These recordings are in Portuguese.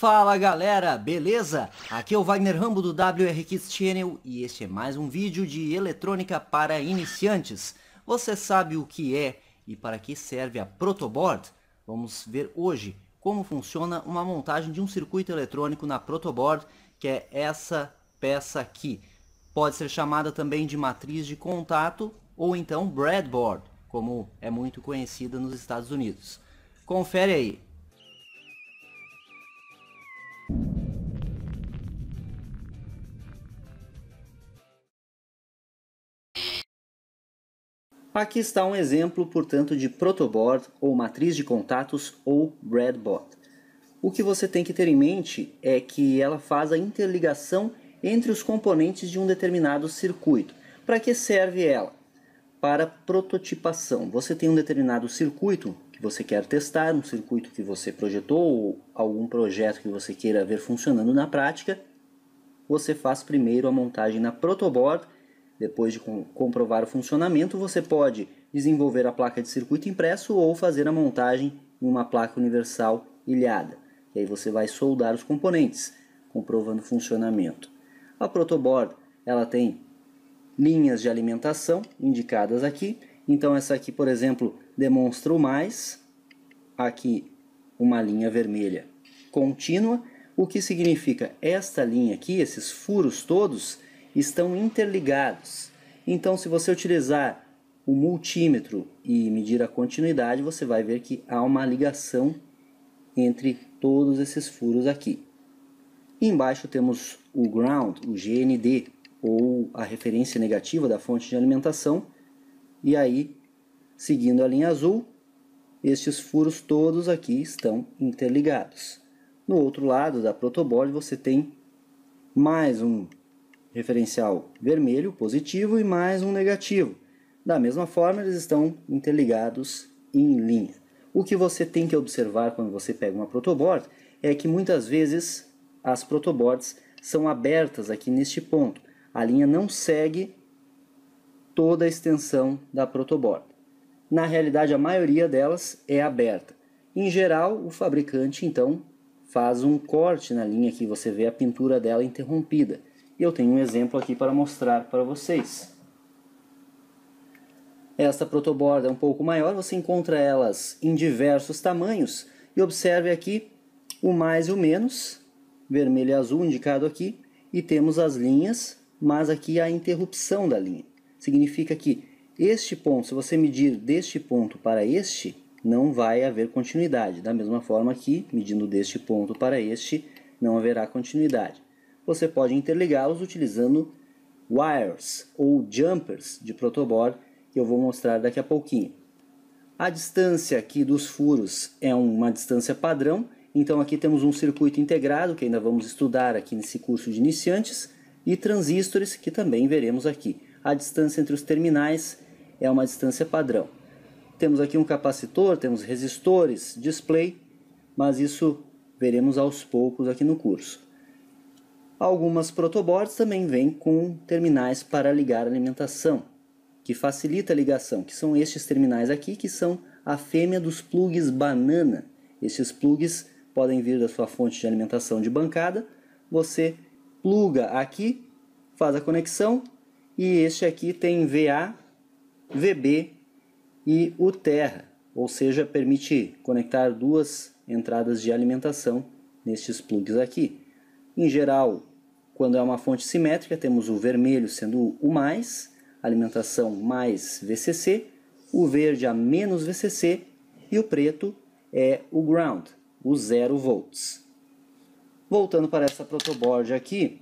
Fala galera, beleza? Aqui é o Wagner Rambo do WR Kids Channel e este é mais um vídeo de eletrônica para iniciantes. Você sabe o que é e para que serve a protoboard? Vamos ver hoje como funciona uma montagem de um circuito eletrônico na protoboard, que é essa peça aqui. Pode ser chamada também de matriz de contato ou então breadboard, como é muito conhecida nos Estados Unidos. Confere aí. Aqui está um exemplo, portanto, de protoboard ou matriz de contatos ou breadboard. O que você tem que ter em mente é que ela faz a interligação entre os componentes de um determinado circuito. Para que serve ela? Para prototipação. Você tem um determinado circuito que você quer testar, um circuito que você projetou ou algum projeto que você queira ver funcionando na prática, você faz primeiro a montagem na protoboard depois de comprovar o funcionamento, você pode desenvolver a placa de circuito impresso ou fazer a montagem em uma placa universal ilhada. E aí você vai soldar os componentes, comprovando o funcionamento. A protoboard, ela tem linhas de alimentação indicadas aqui. Então essa aqui, por exemplo, demonstra o mais. Aqui uma linha vermelha contínua, o que significa esta linha aqui, esses furos todos, estão interligados. Então, se você utilizar o multímetro e medir a continuidade, você vai ver que há uma ligação entre todos esses furos aqui. embaixo temos o ground, o GND, ou a referência negativa da fonte de alimentação. E aí, seguindo a linha azul, estes furos todos aqui estão interligados. No outro lado da protoboard você tem mais um referencial vermelho positivo e mais um negativo. Da mesma forma, eles estão interligados em linha. O que você tem que observar quando você pega uma protoboard é que muitas vezes as protoboards são abertas aqui neste ponto. A linha não segue toda a extensão da protoboard. Na realidade, a maioria delas é aberta. Em geral, o fabricante então faz um corte na linha que você vê a pintura dela interrompida. E eu tenho um exemplo aqui para mostrar para vocês. Esta protoborda é um pouco maior, você encontra elas em diversos tamanhos. E observe aqui o mais e o menos, vermelho e azul indicado aqui. E temos as linhas, mas aqui a interrupção da linha. Significa que este ponto, se você medir deste ponto para este, não vai haver continuidade. Da mesma forma que, medindo deste ponto para este, não haverá continuidade você pode interligá-los utilizando wires ou jumpers de protoboard que eu vou mostrar daqui a pouquinho. A distância aqui dos furos é uma distância padrão, então aqui temos um circuito integrado que ainda vamos estudar aqui nesse curso de iniciantes e transistores que também veremos aqui. A distância entre os terminais é uma distância padrão. Temos aqui um capacitor, temos resistores, display, mas isso veremos aos poucos aqui no curso. Algumas protoboards também vêm com terminais para ligar a alimentação, que facilita a ligação, que são estes terminais aqui, que são a fêmea dos plugs banana. Estes plugs podem vir da sua fonte de alimentação de bancada. Você pluga aqui, faz a conexão, e este aqui tem VA, VB e o terra, ou seja, permite conectar duas entradas de alimentação nestes plugs aqui. Em geral, quando é uma fonte simétrica, temos o vermelho sendo o mais, alimentação mais VCC, o verde a menos VCC e o preto é o ground, o 0 volts. Voltando para essa protoboard aqui,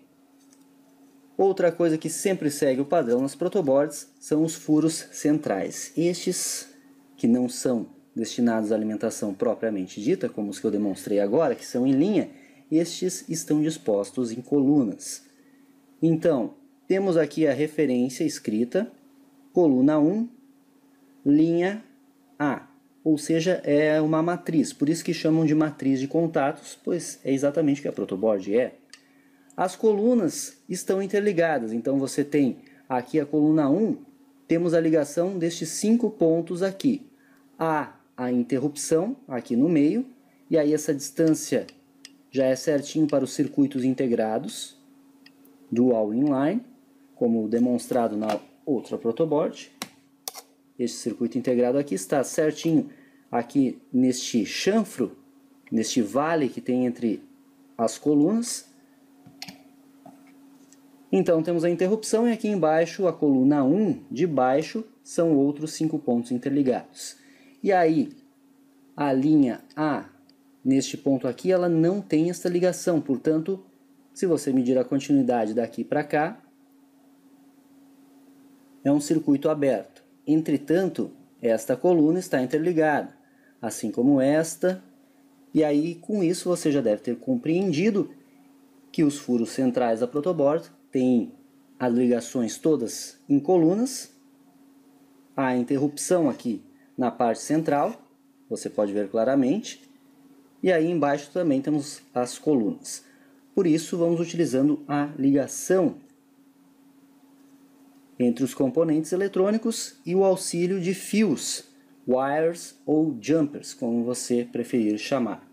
outra coisa que sempre segue o padrão nas protoboards são os furos centrais. Estes, que não são destinados à alimentação propriamente dita, como os que eu demonstrei agora, que são em linha, estes estão dispostos em colunas. Então, temos aqui a referência escrita, coluna 1, linha A, ou seja, é uma matriz, por isso que chamam de matriz de contatos, pois é exatamente o que a protoboard é. As colunas estão interligadas, então você tem aqui a coluna 1, temos a ligação destes cinco pontos aqui. A, a interrupção, aqui no meio, e aí essa distância já é certinho para os circuitos integrados dual inline, como demonstrado na outra protoboard. Este circuito integrado aqui está certinho aqui neste chanfro, neste vale que tem entre as colunas. Então temos a interrupção e aqui embaixo a coluna 1 de baixo são outros cinco pontos interligados. E aí a linha A Neste ponto aqui, ela não tem essa ligação, portanto, se você medir a continuidade daqui para cá, é um circuito aberto. Entretanto, esta coluna está interligada, assim como esta, e aí com isso você já deve ter compreendido que os furos centrais da protoboard têm as ligações todas em colunas, a interrupção aqui na parte central, você pode ver claramente, e aí embaixo também temos as colunas. Por isso, vamos utilizando a ligação entre os componentes eletrônicos e o auxílio de fios, wires ou jumpers, como você preferir chamar.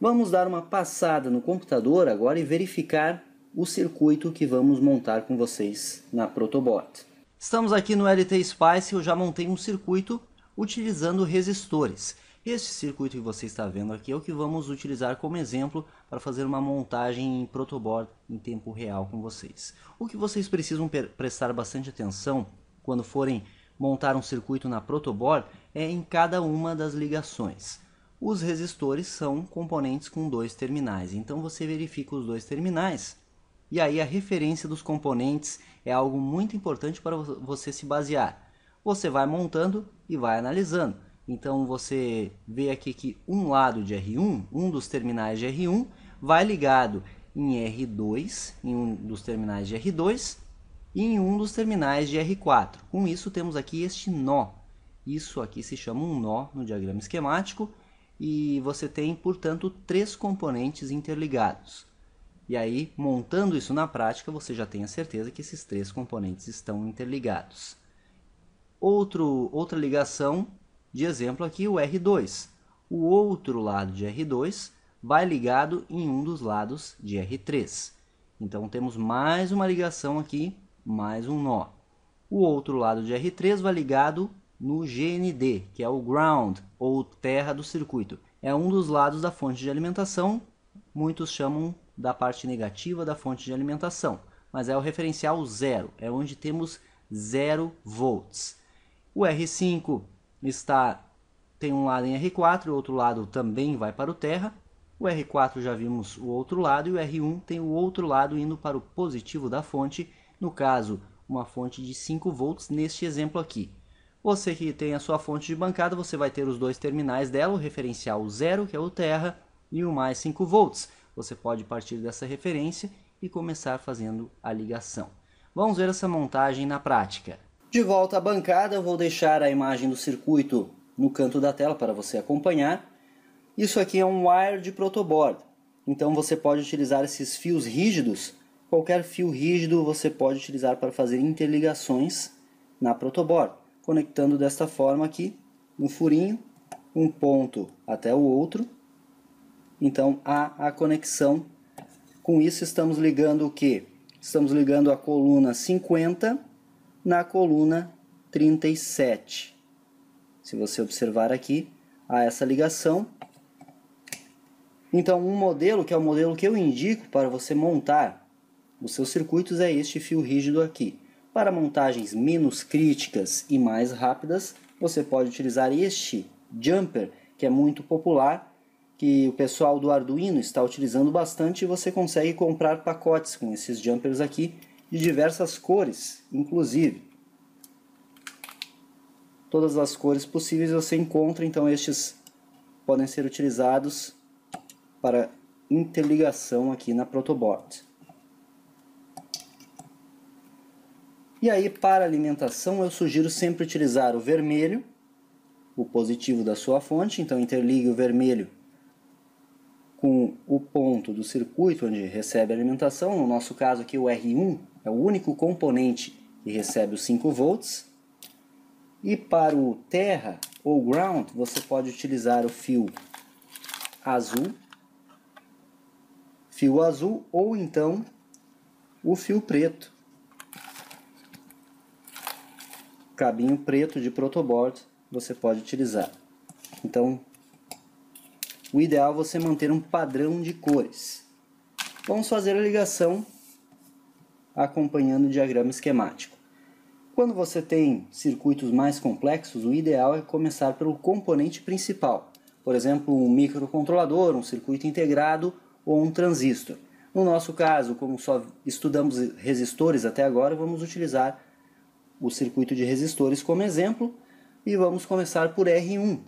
Vamos dar uma passada no computador agora e verificar o circuito que vamos montar com vocês na Protobot. Estamos aqui no LT Spice, eu já montei um circuito utilizando resistores. Este circuito que você está vendo aqui é o que vamos utilizar como exemplo para fazer uma montagem em protoboard em tempo real com vocês. O que vocês precisam prestar bastante atenção quando forem montar um circuito na protoboard é em cada uma das ligações. Os resistores são componentes com dois terminais, então você verifica os dois terminais e aí a referência dos componentes é algo muito importante para você se basear. Você vai montando e vai analisando. Então você vê aqui que um lado de R1, um dos terminais de R1, vai ligado em R2, em um dos terminais de R2 e em um dos terminais de R4. Com isso temos aqui este nó. Isso aqui se chama um nó no diagrama esquemático e você tem, portanto, três componentes interligados. E aí, montando isso na prática, você já tem a certeza que esses três componentes estão interligados. Outro, outra ligação de exemplo aqui o R2. O outro lado de R2 vai ligado em um dos lados de R3. Então temos mais uma ligação aqui, mais um nó. O outro lado de R3 vai ligado no GND, que é o ground ou terra do circuito. É um dos lados da fonte de alimentação, muitos chamam da parte negativa da fonte de alimentação, mas é o referencial zero, é onde temos zero volts. O R5 Está tem um lado em R4, o outro lado também vai para o terra. O R4 já vimos o outro lado e o R1 tem o outro lado indo para o positivo da fonte, no caso, uma fonte de 5 volts neste exemplo aqui. Você que tem a sua fonte de bancada, você vai ter os dois terminais dela, o referencial 0, que é o terra, e o mais 5 volts. Você pode partir dessa referência e começar fazendo a ligação. Vamos ver essa montagem na prática. De volta à bancada, eu vou deixar a imagem do circuito no canto da tela para você acompanhar. Isso aqui é um wire de protoboard, então você pode utilizar esses fios rígidos. Qualquer fio rígido você pode utilizar para fazer interligações na protoboard, conectando desta forma aqui, no furinho, um ponto até o outro. Então há a conexão. Com isso estamos ligando o que? Estamos ligando a coluna 50 na coluna 37. Se você observar aqui, há essa ligação. Então, um modelo, que é o modelo que eu indico para você montar os seus circuitos, é este fio rígido aqui. Para montagens menos críticas e mais rápidas, você pode utilizar este jumper, que é muito popular, que o pessoal do Arduino está utilizando bastante, e você consegue comprar pacotes com esses jumpers aqui, de diversas cores, inclusive. Todas as cores possíveis você encontra, então estes podem ser utilizados para interligação aqui na protoboard. E aí, para alimentação, eu sugiro sempre utilizar o vermelho, o positivo da sua fonte, então interligue o vermelho com o ponto do circuito onde recebe a alimentação, no nosso caso aqui o R1, é o único componente que recebe os 5 volts. E para o terra ou ground, você pode utilizar o fio azul, fio azul ou então o fio preto. Cabinho preto de protoboard você pode utilizar. Então, o ideal é você manter um padrão de cores. Vamos fazer a ligação acompanhando o diagrama esquemático. Quando você tem circuitos mais complexos, o ideal é começar pelo componente principal, por exemplo, um microcontrolador, um circuito integrado ou um transistor. No nosso caso, como só estudamos resistores até agora, vamos utilizar o circuito de resistores como exemplo e vamos começar por R1.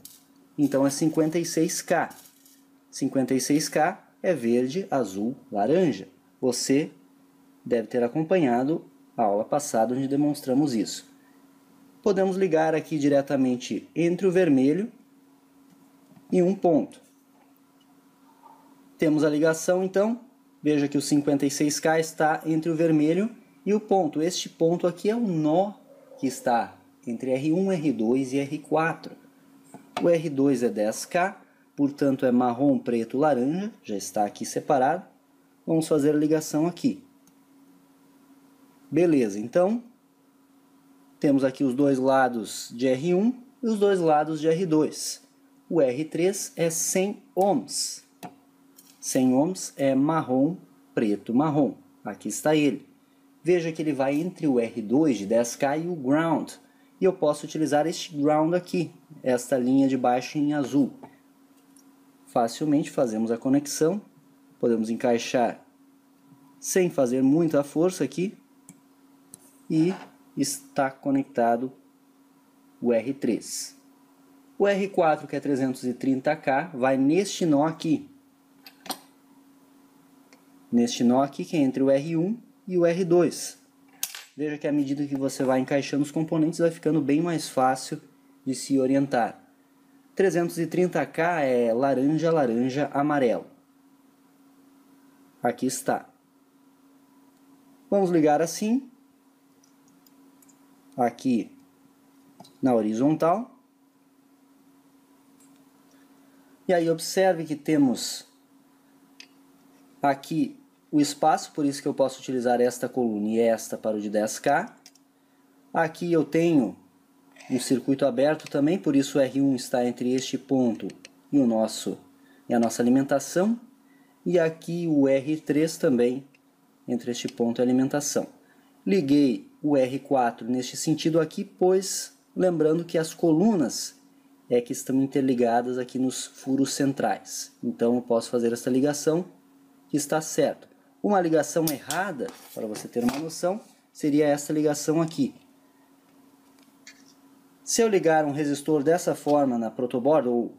Então é 56K. 56K é verde, azul, laranja. Você deve ter acompanhado a aula passada onde demonstramos isso. Podemos ligar aqui diretamente entre o vermelho e um ponto. Temos a ligação então, veja que o 56K está entre o vermelho e o ponto. Este ponto aqui é o nó que está entre R1, R2 e R4. O R2 é 10K, portanto é marrom, preto, laranja, já está aqui separado. Vamos fazer a ligação aqui. Beleza, então temos aqui os dois lados de R1 e os dois lados de R2. O R3 é 100 ohms. 100 ohms é marrom, preto, marrom. Aqui está ele. Veja que ele vai entre o R2 de 10K e o ground. E eu posso utilizar este ground aqui, esta linha de baixo em azul. Facilmente fazemos a conexão. Podemos encaixar sem fazer muita força aqui, e está conectado o R3. O R4, que é 330K, vai neste nó aqui. Neste nó aqui, que é entre o R1 e o R2. Veja que à medida que você vai encaixando os componentes, vai ficando bem mais fácil de se orientar. 330K é laranja, laranja, amarelo. Aqui está. Vamos ligar assim aqui na horizontal. E aí observe que temos aqui o espaço, por isso que eu posso utilizar esta coluna e esta para o de 10K. Aqui eu tenho um circuito aberto também, por isso o R1 está entre este ponto e, o nosso, e a nossa alimentação. E aqui o R3 também entre este ponto e a alimentação. Liguei o R4 neste sentido aqui, pois lembrando que as colunas é que estão interligadas aqui nos furos centrais. Então eu posso fazer essa ligação que está certo. Uma ligação errada, para você ter uma noção, seria essa ligação aqui. Se eu ligar um resistor dessa forma na protoboard ou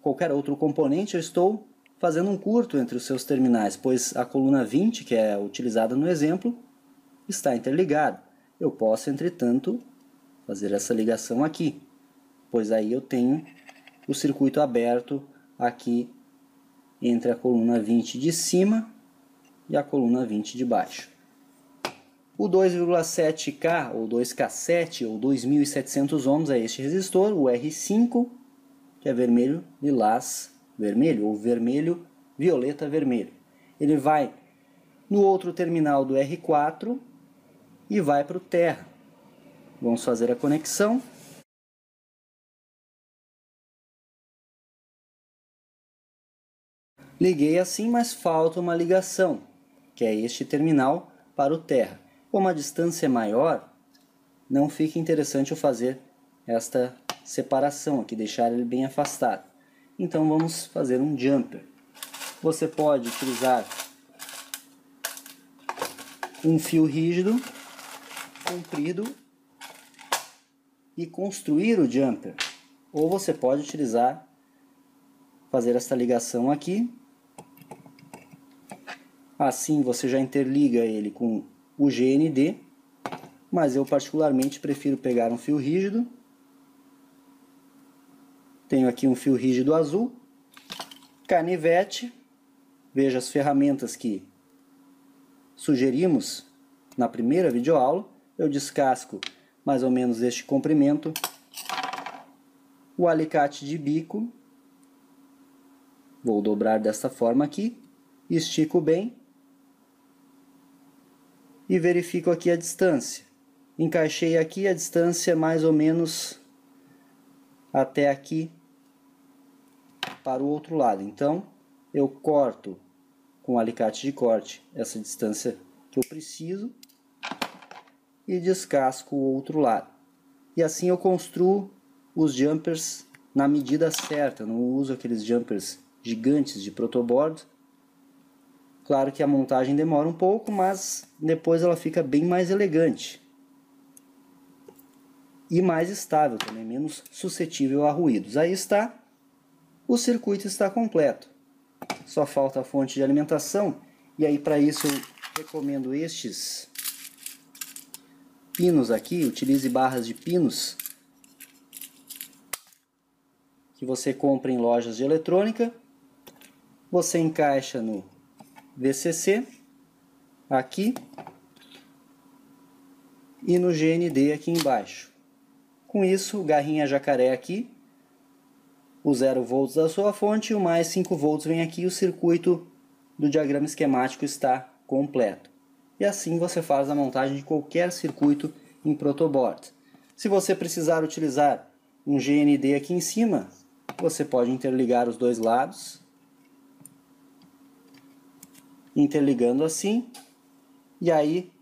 qualquer outro componente, eu estou fazendo um curto entre os seus terminais, pois a coluna 20, que é utilizada no exemplo, está interligada. Eu posso, entretanto, fazer essa ligação aqui, pois aí eu tenho o circuito aberto aqui entre a coluna 20 de cima e a coluna 20 de baixo. O 2,7K ou 2K7 ou 2.700 ohms é este resistor, o R5, que é vermelho, lilás, vermelho ou vermelho, violeta, vermelho. Ele vai no outro terminal do R4, e vai para o terra. Vamos fazer a conexão. Liguei assim, mas falta uma ligação, que é este terminal para o terra. Como a distância é maior, não fica interessante eu fazer esta separação aqui, deixar ele bem afastado. Então vamos fazer um jumper. Você pode utilizar um fio rígido comprido e construir o jumper. Ou você pode utilizar, fazer esta ligação aqui. Assim você já interliga ele com o GND, mas eu particularmente prefiro pegar um fio rígido. Tenho aqui um fio rígido azul, canivete, veja as ferramentas que sugerimos na primeira videoaula eu descasco mais ou menos este comprimento, o alicate de bico, vou dobrar desta forma aqui, estico bem e verifico aqui a distância. Encaixei aqui a distância mais ou menos até aqui para o outro lado. Então, eu corto com o alicate de corte essa distância que eu preciso e descasco o outro lado. E assim eu construo os jumpers na medida certa, não uso aqueles jumpers gigantes de protoboard. Claro que a montagem demora um pouco, mas depois ela fica bem mais elegante. E mais estável também, menos suscetível a ruídos. Aí está, o circuito está completo. Só falta a fonte de alimentação, e aí para isso eu recomendo estes pinos aqui, utilize barras de pinos que você compra em lojas de eletrônica. Você encaixa no VCC aqui e no GND aqui embaixo. Com isso, garrinha jacaré aqui, o 0 volts da sua fonte, o mais 5 volts vem aqui, o circuito do diagrama esquemático está completo e assim você faz a montagem de qualquer circuito em protoboard. Se você precisar utilizar um GND aqui em cima, você pode interligar os dois lados, interligando assim, e aí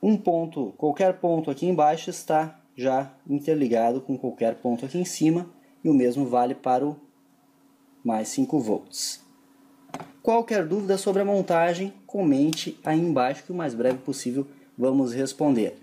um ponto, qualquer ponto aqui embaixo está já interligado com qualquer ponto aqui em cima, e o mesmo vale para o mais 5 volts. Qualquer dúvida sobre a montagem, comente aí embaixo que o mais breve possível vamos responder.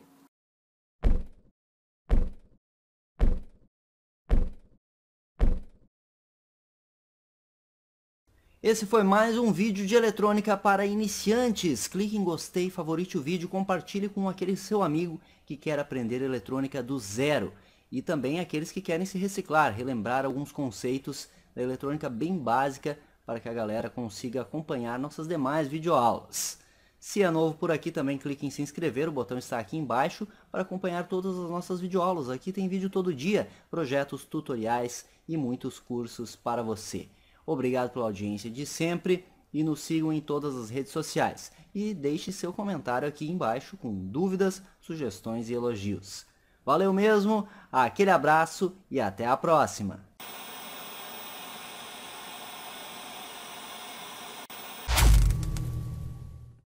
Esse foi mais um vídeo de eletrônica para iniciantes. Clique em gostei, favorite o vídeo, compartilhe com aquele seu amigo que quer aprender eletrônica do zero. E também aqueles que querem se reciclar, relembrar alguns conceitos da eletrônica bem básica para que a galera consiga acompanhar nossas demais videoaulas. Se é novo por aqui também clique em se inscrever, o botão está aqui embaixo para acompanhar todas as nossas videoaulas. Aqui tem vídeo todo dia, projetos, tutoriais e muitos cursos para você. Obrigado pela audiência de sempre e nos sigam em todas as redes sociais. E deixe seu comentário aqui embaixo com dúvidas, sugestões e elogios. Valeu mesmo, aquele abraço e até a próxima!